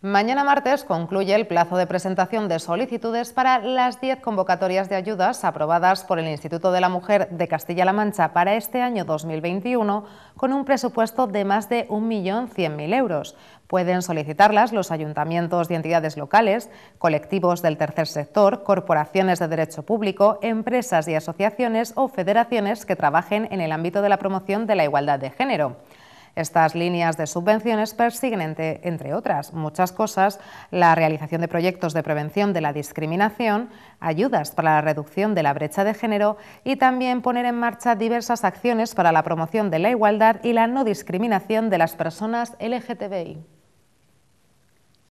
Mañana martes concluye el plazo de presentación de solicitudes para las 10 convocatorias de ayudas aprobadas por el Instituto de la Mujer de Castilla-La Mancha para este año 2021 con un presupuesto de más de 1.100.000 euros. Pueden solicitarlas los ayuntamientos y entidades locales, colectivos del tercer sector, corporaciones de derecho público, empresas y asociaciones o federaciones que trabajen en el ámbito de la promoción de la igualdad de género. Estas líneas de subvenciones persiguen, entre, otras muchas cosas, la realización de proyectos de prevención de la discriminación, ayudas para la reducción de la brecha de género y también poner en marcha diversas acciones para la promoción de la igualdad y la no discriminación de las personas LGTBI.